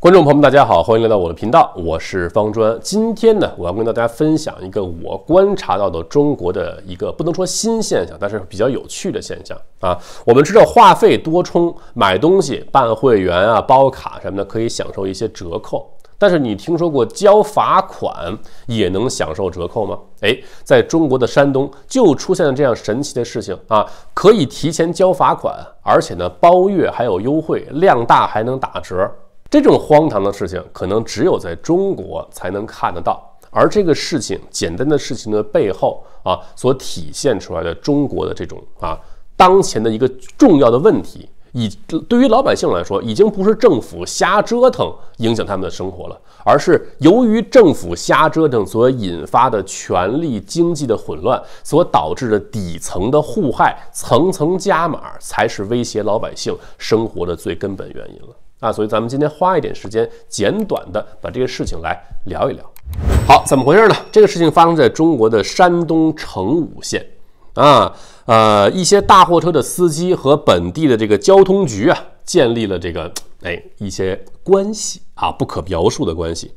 观众朋友们，大家好，欢迎来到我的频道，我是方砖。今天呢，我要跟大家分享一个我观察到的中国的一个不能说新现象，但是比较有趣的现象啊。我们知道话费多充、买东西办会员啊、包卡什么的可以享受一些折扣，但是你听说过交罚款也能享受折扣吗？哎，在中国的山东就出现了这样神奇的事情啊，可以提前交罚款，而且呢包月还有优惠，量大还能打折。这种荒唐的事情，可能只有在中国才能看得到。而这个事情，简单的事情的背后啊，所体现出来的中国的这种啊，当前的一个重要的问题，以对于老百姓来说，已经不是政府瞎折腾影响他们的生活了，而是由于政府瞎折腾所引发的权力、经济的混乱，所导致的底层的互害，层层加码，才是威胁老百姓生活的最根本原因了。啊，所以咱们今天花一点时间，简短的把这个事情来聊一聊。好，怎么回事呢？这个事情发生在中国的山东成武县啊，呃，一些大货车的司机和本地的这个交通局啊，建立了这个哎一些关系啊，不可描述的关系。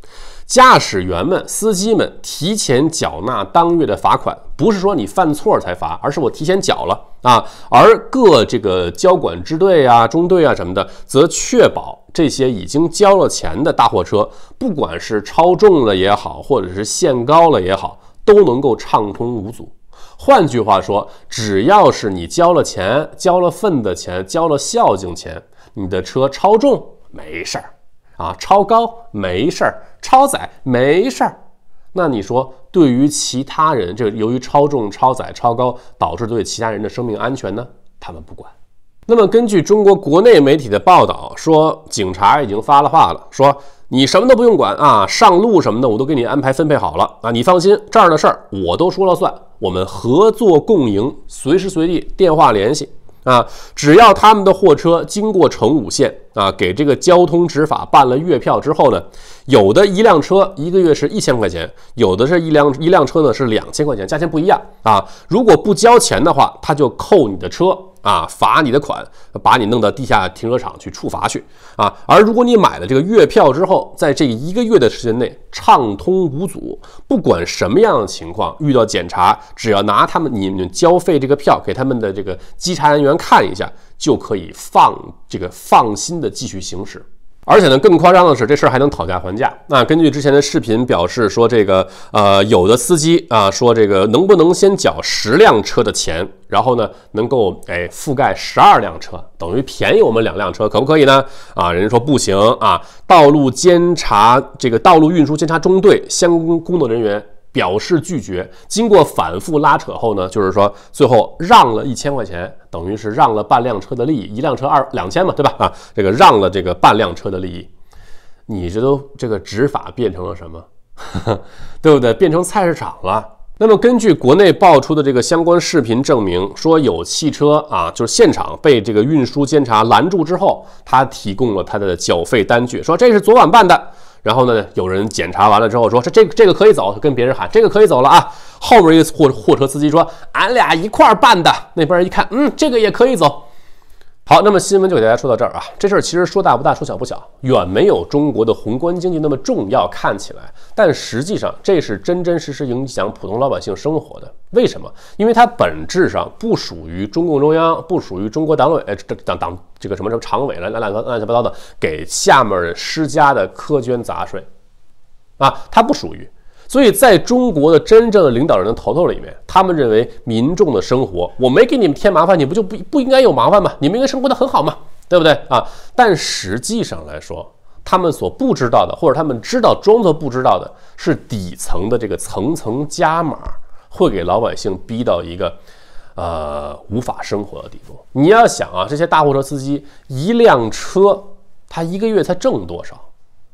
驾驶员们、司机们提前缴纳当月的罚款，不是说你犯错才罚，而是我提前缴了啊。而各这个交管支队啊、中队啊什么的，则确保这些已经交了钱的大货车，不管是超重了也好，或者是限高了也好，都能够畅通无阻。换句话说，只要是你交了钱、交了份的钱、交了孝敬钱，你的车超重没事儿。啊，超高没事儿，超载没事儿，那你说对于其他人，这由于超重、超载、超高导致对其他人的生命安全呢？他们不管。那么根据中国国内媒体的报道说，警察已经发了话了，说你什么都不用管啊，上路什么的我都给你安排分配好了啊，你放心，这儿的事儿我都说了算，我们合作共赢，随时随地电话联系。啊，只要他们的货车经过成武县啊，给这个交通执法办了月票之后呢，有的一辆车一个月是一千块钱，有的是一辆一辆车呢是两千块钱，价钱不一样啊。如果不交钱的话，他就扣你的车。啊，罚你的款，把你弄到地下停车场去处罚去啊。而如果你买了这个月票之后，在这一个月的时间内畅通无阻，不管什么样的情况，遇到检查，只要拿他们你们交费这个票给他们的这个稽查人员看一下，就可以放这个放心的继续行驶。而且呢，更夸张的是，这事儿还能讨价还价。那根据之前的视频表示说，这个呃，有的司机啊说，这个能不能先缴十辆车的钱，然后呢，能够哎覆盖十二辆车，等于便宜我们两辆车，可不可以呢？啊，人家说不行啊。道路监察这个道路运输监察中队相关工作人员。表示拒绝，经过反复拉扯后呢，就是说最后让了一千块钱，等于是让了半辆车的利益，一辆车二两千嘛，对吧？啊，这个让了这个半辆车的利益，你这都这个执法变成了什么？对不对？变成菜市场了。那么根据国内爆出的这个相关视频证明，说有汽车啊，就是现场被这个运输监察拦住之后，他提供了他的缴费单据，说这是昨晚办的。然后呢？有人检查完了之后说：“这、这、这个可以走。”跟别人喊：“这个可以走了啊！”后面一个货货车司机说：“俺俩一块儿办的。”那边一看，嗯，这个也可以走。好，那么新闻就给大家说到这儿啊。这事儿其实说大不大，说小不小，远没有中国的宏观经济那么重要。看起来，但实际上这是真真实实影响普通老百姓生活的。为什么？因为它本质上不属于中共中央，不属于中国党委，这党党这个什么什么常委来来两个乱七八糟的给下面施加的苛捐杂税啊，它不属于。所以，在中国的真正的领导人的头头里面，他们认为民众的生活，我没给你们添麻烦，你不就不不应该有麻烦吗？你们应该生活的很好嘛，对不对啊？但实际上来说，他们所不知道的，或者他们知道装作不知道的，是底层的这个层层加码会给老百姓逼到一个，呃，无法生活的地步。你要想啊，这些大货车司机一辆车，他一个月才挣多少？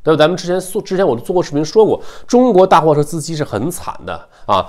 那咱们之前说，之前我做过视频说过，中国大货车司机是很惨的啊，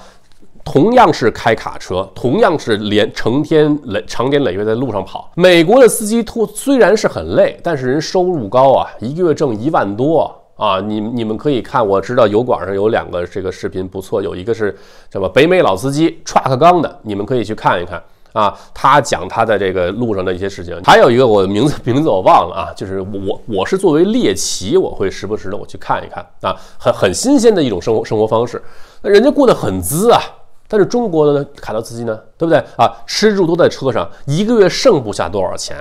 同样是开卡车，同样是连成天累长年累月在路上跑，美国的司机突虽然是很累，但是人收入高啊，一个月挣一万多啊，你你们可以看，我知道油管上有两个这个视频不错，有一个是什么北美老司机 t r u c k 钢的，你们可以去看一看。啊，他讲他在这个路上的一些事情，还有一个我的名字 名字我忘了啊，就是我我是作为猎奇，我会时不时的我去看一看啊，很很新鲜的一种生活生活方式。那人家过得很滋啊，但是中国的呢，卡洛斯基呢，对不对啊？吃住都在车上，一个月剩不下多少钱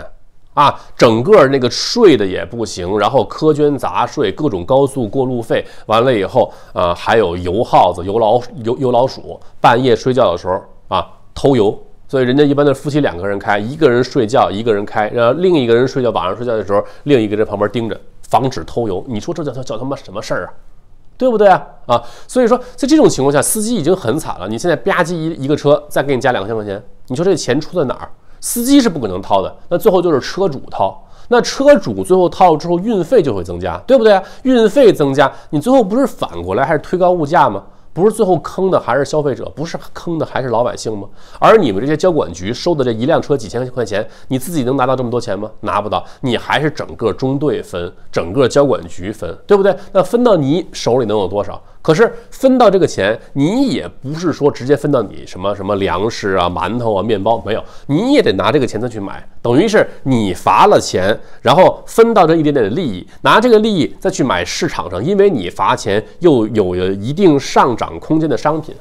啊，整个那个睡的也不行，然后苛捐杂税、各种高速过路费，完了以后啊，还有油耗子、油老油油老鼠，半夜睡觉的时候啊偷油。所以人家一般的夫妻两个人开，一个人睡觉，一个人开，然后另一个人睡觉，晚上睡觉的时候，另一个人旁边盯着，防止偷油。你说这叫叫叫他妈什么事儿啊？对不对啊？啊！所以说在这种情况下，司机已经很惨了。你现在吧唧一一个车，再给你加两千块钱，你说这钱出在哪儿？司机是不可能掏的，那最后就是车主掏。那车主最后掏了之后，运费就会增加，对不对？运费增加，你最后不是反过来还是推高物价吗？不是最后坑的还是消费者，不是坑的还是老百姓吗？而你们这些交管局收的这一辆车几千块钱，你自己能拿到这么多钱吗？拿不到，你还是整个中队分，整个交管局分，对不对？那分到你手里能有多少？可是分到这个钱，你也不是说直接分到你什么什么粮食啊、馒头啊、面包没有，你也得拿这个钱再去买。等于是你罚了钱，然后分到这一点点的利益，拿这个利益再去买市场上，因为你罚钱又有一定上涨空间的商品，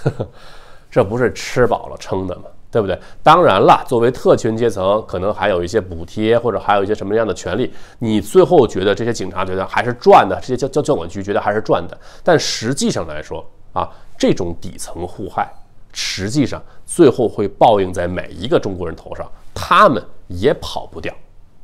这不是吃饱了撑的吗？对不对？当然了，作为特权阶层，可能还有一些补贴，或者还有一些什么样的权利，你最后觉得这些警察觉得还是赚的，这些教教教管局觉得还是赚的，但实际上来说啊，这种底层互害，实际上最后会报应在每一个中国人头上。他们也跑不掉，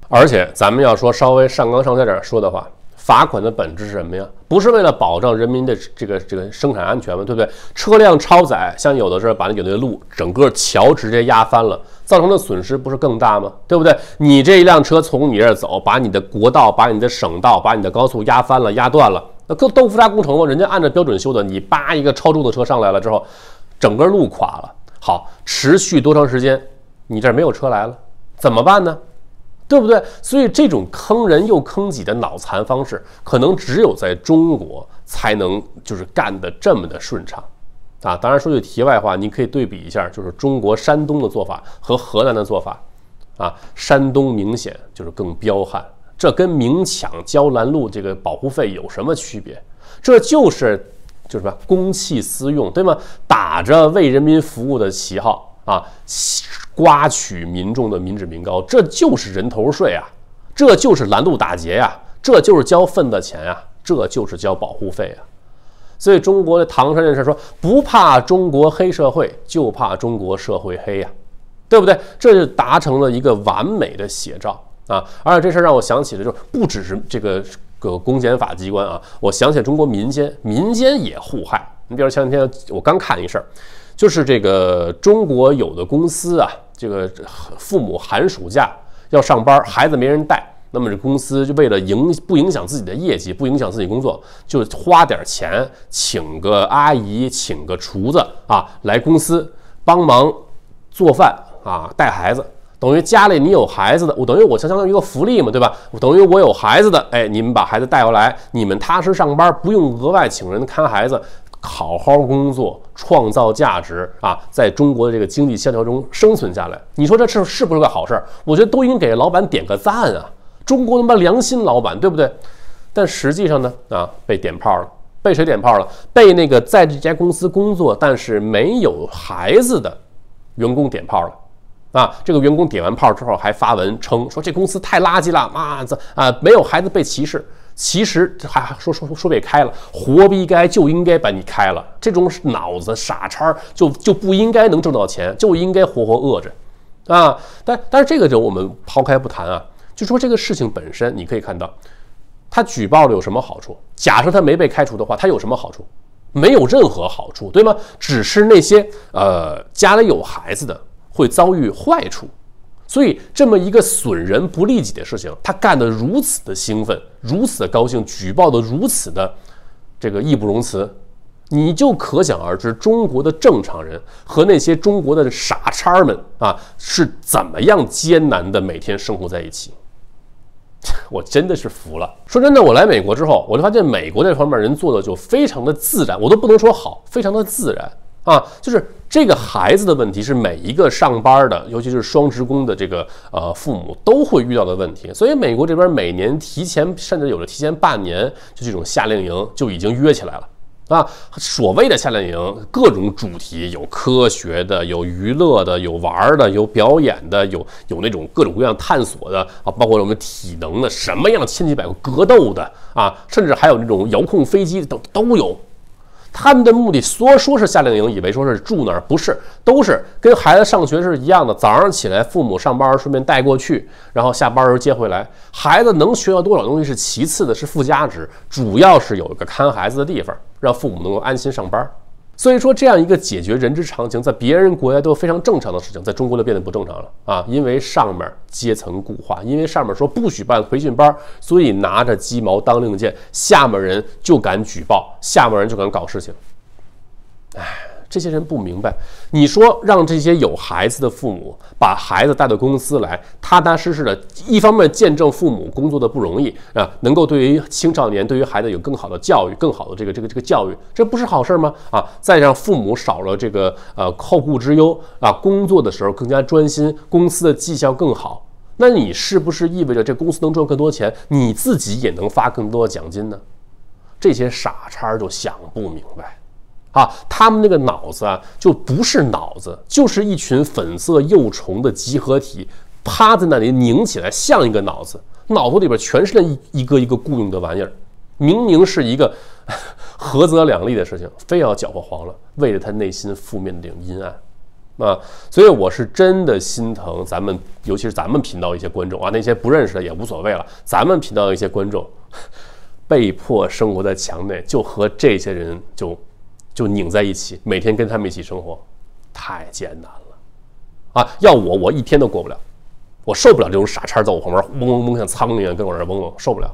而且咱们要说稍微上纲上线点说的话，罚款的本质是什么呀？不是为了保障人民的这个这个生产安全吗？对不对？车辆超载，像有的时候把那有的路整个桥直接压翻了，造成的损失不是更大吗？对不对？你这一辆车从你这儿走，把你的国道、把你的省道、把你的高速压翻了、压断了，那豆腐渣工程吗？人家按照标准修的，你扒一个超重的车上来了之后，整个路垮了，好，持续多长时间？你这没有车来了怎么办呢？对不对？所以这种坑人又坑己的脑残方式，可能只有在中国才能就是干得这么的顺畅，啊！当然说句题外话，你可以对比一下，就是中国山东的做法和河南的做法，啊，山东明显就是更彪悍，这跟明抢交拦路这个保护费有什么区别？这就是就什么公器私用，对吗？打着为人民服务的旗号。啊！刮取民众的民脂民膏，这就是人头税啊，这就是拦路打劫呀，这就是交份子钱啊，这就是交保护费啊。所以中国的唐山这事说不怕中国黑社会，就怕中国社会黑呀，对不对？这就达成了一个完美的写照啊。而且这事儿让我想起了，就是不只是这个个公检法机关啊，我想起中国民间，民间也互害。你比如前两天我刚看一事儿。就是这个中国有的公司啊，这个父母寒暑假要上班，孩子没人带，那么这公司就为了影不影响自己的业绩，不影响自己工作，就花点钱请个阿姨，请个厨子啊，来公司帮忙做饭啊，带孩子，等于家里你有孩子的，我等于我相当于一个福利嘛，对吧？等于我有孩子的，哎，你们把孩子带过来，你们踏实上班，不用额外请人看孩子。好好工作，创造价值啊，在中国的这个经济萧条中生存下来。你说这是是不是个好事儿？我觉得都应给老板点个赞啊！中国他妈良心老板，对不对？但实际上呢，啊，被点炮了，被谁点炮了？被那个在这家公司工作但是没有孩子的员工点炮了。啊，这个员工点完炮之后还发文称说这公司太垃圾了，妈这啊，没有孩子被歧视。其实还说说说被开了，活不该就应该把你开了，这种脑子傻叉就就不应该能挣到钱，就应该活活饿着，啊！但但是这个就我们抛开不谈啊，就说这个事情本身，你可以看到他举报了有什么好处？假设他没被开除的话，他有什么好处？没有任何好处，对吗？只是那些呃家里有孩子的会遭遇坏处。所以，这么一个损人不利己的事情，他干得如此的兴奋，如此的高兴，举报的如此的这个义不容辞，你就可想而知，中国的正常人和那些中国的傻叉们啊，是怎么样艰难的每天生活在一起。我真的是服了。说真的，我来美国之后，我就发现美国这方面人做的就非常的自然，我都不能说好，非常的自然。啊，就是这个孩子的问题是每一个上班的，尤其是双职工的这个呃父母都会遇到的问题。所以美国这边每年提前，甚至有的提前半年，就这种夏令营就已经约起来了啊。所谓的夏令营，各种主题有科学的，有娱乐的，有玩的，有表演的，有有那种各种各样探索的啊，包括什么体能的，什么样千奇百怪格斗的啊，甚至还有那种遥控飞机都都有。他们的目的说说是夏令营，以为说是住那儿，不是，都是跟孩子上学是一样的。早上起来，父母上班顺便带过去，然后下班儿候接回来。孩子能学到多少东西是其次的，是附加值，主要是有一个看孩子的地方，让父母能够安心上班。所以说，这样一个解决人之常情，在别人国家都非常正常的事情，在中国就变得不正常了啊！因为上面阶层固化，因为上面说不许办培训班，所以拿着鸡毛当令箭，下面人就敢举报，下面人就敢搞事情，哎。这些人不明白，你说让这些有孩子的父母把孩子带到公司来，踏踏实实的，一方面见证父母工作的不容易啊，能够对于青少年、对于孩子有更好的教育，更好的这个这个这个教育，这不是好事吗？啊，再让父母少了这个呃后顾之忧啊，工作的时候更加专心，公司的绩效更好，那你是不是意味着这公司能赚更多钱，你自己也能发更多的奖金呢？这些傻叉就想不明白。啊，他们那个脑子啊，就不是脑子，就是一群粉色幼虫的集合体，趴在那里拧起来像一个脑子，脑子里边全是那一个一个雇佣的玩意儿。明明是一个 合则两利的事情，非要搅和黄了，为了他内心负面的这种阴暗啊。所以我是真的心疼咱们，尤其是咱们频道一些观众啊，那些不认识的也无所谓了。咱们频道一些观众 被迫生活在墙内，就和这些人就。就拧在一起，每天跟他们一起生活，太艰难了，啊！要我，我一天都过不了，我受不了这种傻叉在我旁边嗡嗡嗡，像苍蝇一样跟我这嗡嗡，受不了，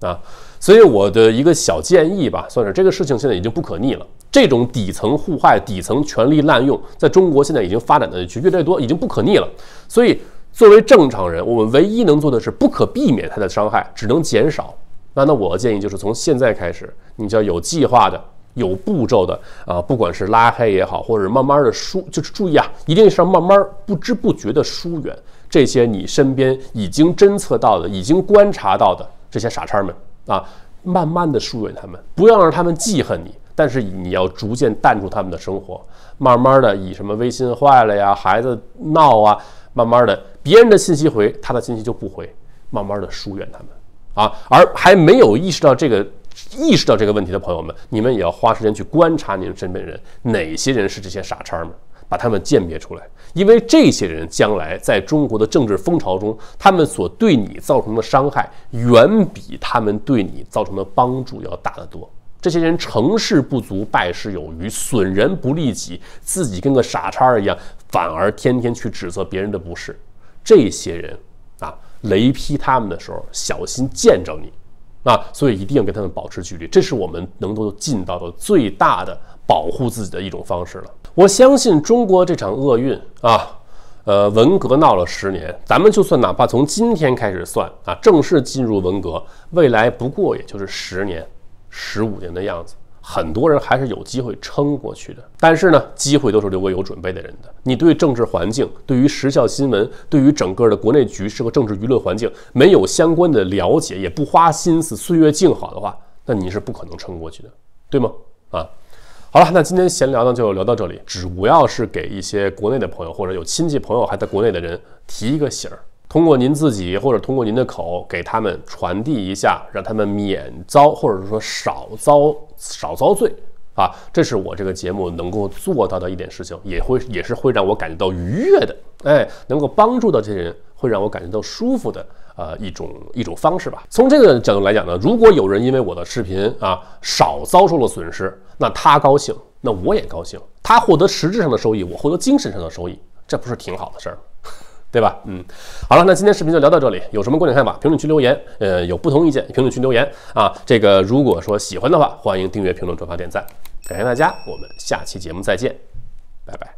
啊！所以我的一个小建议吧，算是这个事情现在已经不可逆了。这种底层互害、底层权力滥用，在中国现在已经发展的就越来越多，已经不可逆了。所以作为正常人，我们唯一能做的是不可避免它的伤害，只能减少。那那我的建议就是从现在开始，你就要有计划的。有步骤的啊，不管是拉黑也好，或者慢慢的疏，就是注意啊，一定是要慢慢不知不觉的疏远这些你身边已经侦测到的、已经观察到的这些傻叉们啊，慢慢的疏远他们，不要让他们记恨你，但是你要逐渐淡出他们的生活，慢慢的以什么微信坏了呀、孩子闹啊，慢慢的别人的信息回，他的信息就不回，慢慢的疏远他们啊，而还没有意识到这个。意识到这个问题的朋友们，你们也要花时间去观察你们身边人，哪些人是这些傻叉们，把他们鉴别出来。因为这些人将来在中国的政治风潮中，他们所对你造成的伤害，远比他们对你造成的帮助要大得多。这些人成事不足，败事有余，损人不利己，自己跟个傻叉一样，反而天天去指责别人的不是。这些人啊，雷劈他们的时候，小心见着你。啊，所以一定要跟他们保持距离，这是我们能够尽到的最大的保护自己的一种方式了。我相信中国这场厄运啊，呃，文革闹了十年，咱们就算哪怕从今天开始算啊，正式进入文革，未来不过也就是十年、十五年的样子。很多人还是有机会撑过去的，但是呢，机会都是留给有准备的人的。你对政治环境、对于时效新闻、对于整个的国内局势和政治舆论环境没有相关的了解，也不花心思，岁月静好的话，那你是不可能撑过去的，对吗？啊，好了，那今天闲聊呢就聊到这里，主要是给一些国内的朋友或者有亲戚朋友还在国内的人提一个醒儿，通过您自己或者通过您的口给他们传递一下，让他们免遭或者是说少遭。少遭罪啊，这是我这个节目能够做到的一点事情，也会也是会让我感觉到愉悦的。哎，能够帮助到这些人，会让我感觉到舒服的，呃，一种一种方式吧。从这个角度来讲呢，如果有人因为我的视频啊少遭受了损失，那他高兴，那我也高兴。他获得实质上的收益，我获得精神上的收益，这不是挺好的事儿吗？对吧？嗯，好了，那今天视频就聊到这里。有什么观点看法，评论区留言。呃，有不同意见，评论区留言啊。这个如果说喜欢的话，欢迎订阅、评论、转发、点赞，感谢大家。我们下期节目再见，拜拜。